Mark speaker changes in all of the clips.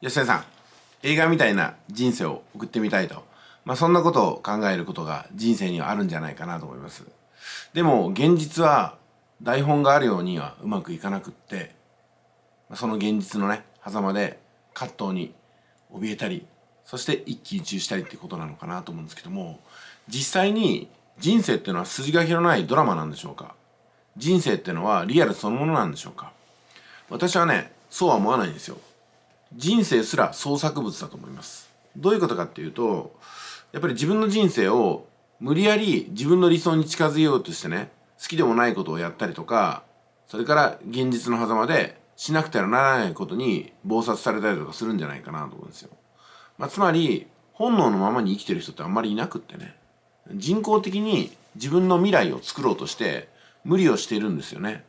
Speaker 1: 吉田さん映画みたいな人生を送ってみたいと、まあ、そんなことを考えることが人生にはあるんじゃないかなと思いますでも現実は台本があるようにはうまくいかなくってその現実のね狭間で葛藤に怯えたりそして一喜一憂したりってことなのかなと思うんですけども実際に人生っていうのは筋書きのないドラマなんでしょうか人生っていうのはリアルそのものなんでしょうか私はねそうは思わないんですよ人生すら創作物だと思います。どういうことかっていうと、やっぱり自分の人生を無理やり自分の理想に近づけようとしてね、好きでもないことをやったりとか、それから現実の狭間でしなくてはならないことに暴殺されたりとかするんじゃないかなと思うんですよ。まあ、つまり、本能のままに生きてる人ってあんまりいなくってね、人工的に自分の未来を作ろうとして無理をしているんですよね。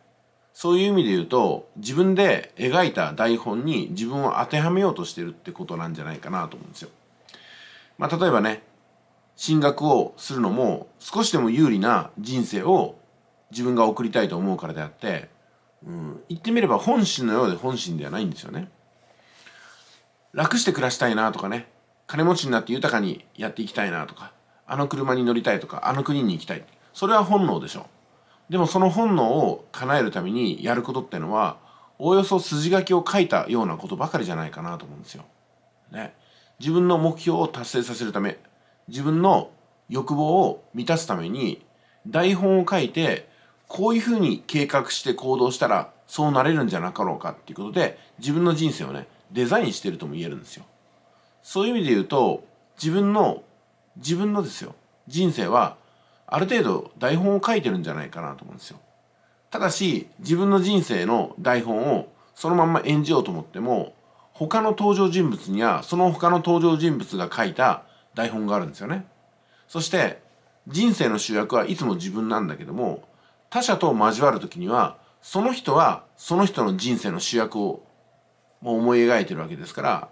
Speaker 1: そういう意味で言うと自分で描いた台本に自分を当てはめようとしてるってことなんじゃないかなと思うんですよ。まあ、例えばね進学をするのも少しでも有利な人生を自分が送りたいと思うからであって、うん、言ってみれば本心のようで本心ではないんですよね。楽して暮らしたいなとかね金持ちになって豊かにやっていきたいなとかあの車に乗りたいとかあの国に行きたいそれは本能でしょう。でもその本能を叶えるためにやることってのはおおよそ筋書きを書いたようなことばかりじゃないかなと思うんですよ。ね、自分の目標を達成させるため自分の欲望を満たすために台本を書いてこういうふうに計画して行動したらそうなれるんじゃなかろうかっていうことで自分の人生をねデザインしてるとも言えるんですよ。そういう意味で言うと自分の自分のですよ人生はある程度台本を書いてるんじゃないかなと思うんですよ。ただし自分の人生の台本をそのまんま演じようと思っても他の登場人物にはその他の登場人物が書いた台本があるんですよね。そして人生の主役はいつも自分なんだけども他者と交わる時にはその人はその人の人生の主役を思い描いてるわけですから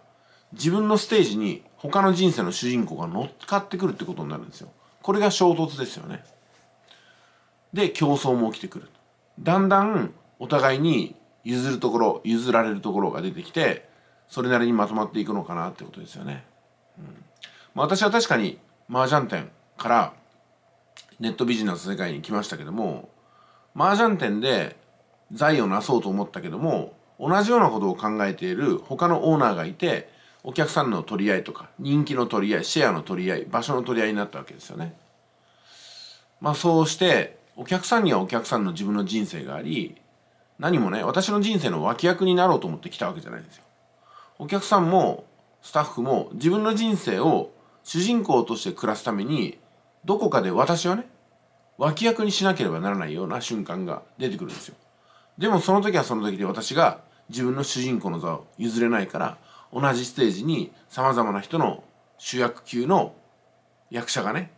Speaker 1: 自分のステージに他の人生の主人公が乗っかってくるってことになるんですよ。これが衝突ですよねで競争も起きてくるだんだんお互いに譲るところ譲られるところが出てきてそれなりにまとまっていくのかなってことですよね、うんまあ、私は確かに麻雀店からネットビジネスの世界に来ましたけども麻雀店で財をなそうと思ったけども同じようなことを考えている他のオーナーがいてお客さんの取り合いとか人気の取り合いシェアの取り合い場所の取り合いになったわけですよね。まあそうしてお客さんにはお客さんの自分の人生があり何もね私の人生の脇役になろうと思って来たわけじゃないんですよ。お客さんもスタッフも自分の人生を主人公として暮らすためにどこかで私はね脇役にしなければならないような瞬間が出てくるんですよ。でもその時はその時で私が自分の主人公の座を譲れないから同じステージにさまざまな人の主役級の役者がね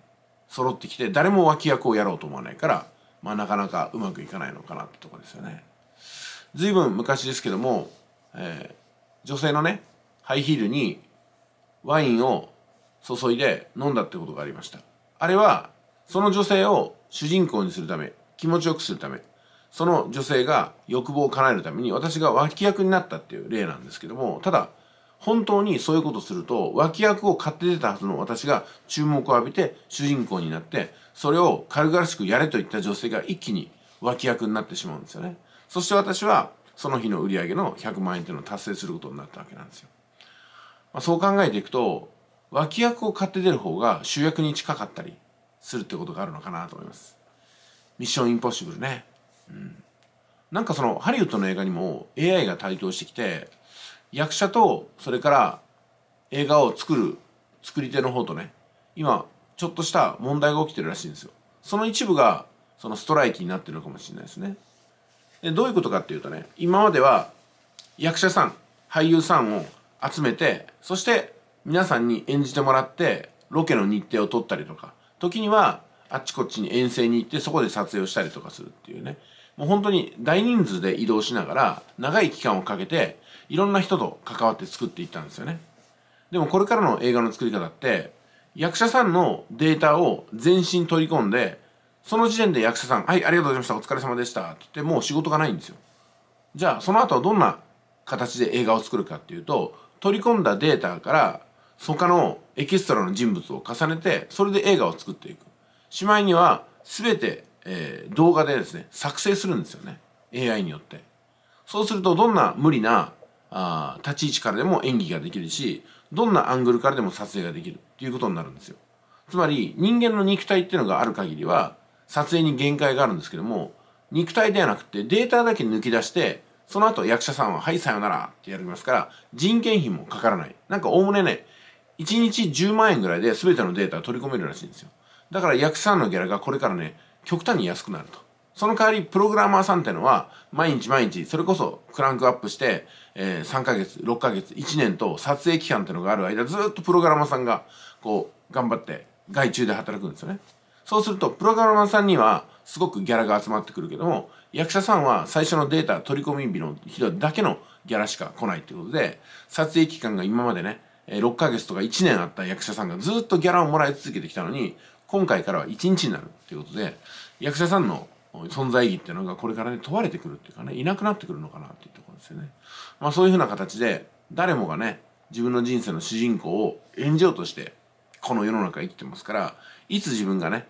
Speaker 1: 揃ってきて誰も脇役をやろうと思わないから、まあ、なかなかうまくいかないのかなってとこですよね。随分昔ですけども、えー、女性のねハイヒールにワインを注いで飲んだってことがありました。あれはその女性を主人公にするため気持ちよくするためその女性が欲望を叶えるために私が脇役になったっていう例なんですけどもただ本当にそういうことすると脇役を買って出たはずの私が注目を浴びて主人公になってそれを軽々しくやれといった女性が一気に脇役になってしまうんですよねそして私はその日の売り上げの100万円というのを達成することになったわけなんですよ、まあ、そう考えていくと脇役を買って出る方が主役に近かったりするってことがあるのかなと思いますミッションインポッシブルね、うん、なんかそのハリウッドの映画にも AI が台頭してきて役者とそれから映画を作る作り手の方とね今ちょっとした問題が起きてるらしいんですよその一部がそのストライキになってるのかもしれないですねでどういうことかっていうとね今までは役者さん俳優さんを集めてそして皆さんに演じてもらってロケの日程を取ったりとか時にはあっちこっちに遠征に行ってそこで撮影をしたりとかするっていうねもう本当に大人数で移動しながら長い期間をかけていろんな人と関わって作っていったんですよねでもこれからの映画の作り方って役者さんのデータを全身取り込んでその時点で役者さん「はいありがとうございましたお疲れ様でした」って言ってもう仕事がないんですよじゃあその後はどんな形で映画を作るかっていうと取り込んだデータから他のエキストラの人物を重ねてそれで映画を作っていくしまいには全てえー、動画でですね、作成するんですよね。AI によって。そうすると、どんな無理なあ立ち位置からでも演技ができるし、どんなアングルからでも撮影ができるっていうことになるんですよ。つまり、人間の肉体っていうのがある限りは、撮影に限界があるんですけども、肉体ではなくてデータだけ抜き出して、その後役者さんは、はい、さよならってやりますから、人件費もかからない。なんかおおむねね、1日10万円ぐらいで全てのデータを取り込めるらしいんですよ。だから役者さんのギャラがこれからね、極端に安くなると。その代わり、プログラマーさんってのは、毎日毎日、それこそクランクアップして、えー、3ヶ月、6ヶ月、1年と撮影期間ってのがある間、ずっとプログラマーさんが、こう、頑張って、外注で働くんですよね。そうすると、プログラマーさんには、すごくギャラが集まってくるけども、役者さんは最初のデータ取り込み日の日だけのギャラしか来ないってことで、撮影期間が今までね、6ヶ月とか1年あった役者さんがずっとギャラをもらい続けてきたのに、今回からは1日になるということで役者さんの存在意義っていうのがこれからね問われてくるっていうかねいなくなってくるのかなっていうところですよね。まあ、そういうふうな形で誰もがね自分の人生の主人公を演じようとしてこの世の中生きてますからいつ自分がね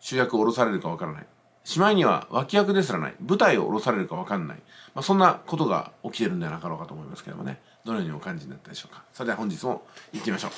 Speaker 1: 主役を降ろされるかわからないしまいには脇役ですらない舞台を降ろされるかわかんない、まあ、そんなことが起きてるんではなかろうかと思いますけどもねどのようにお感じになったでしょうかそれでは本日も行ってみましょう。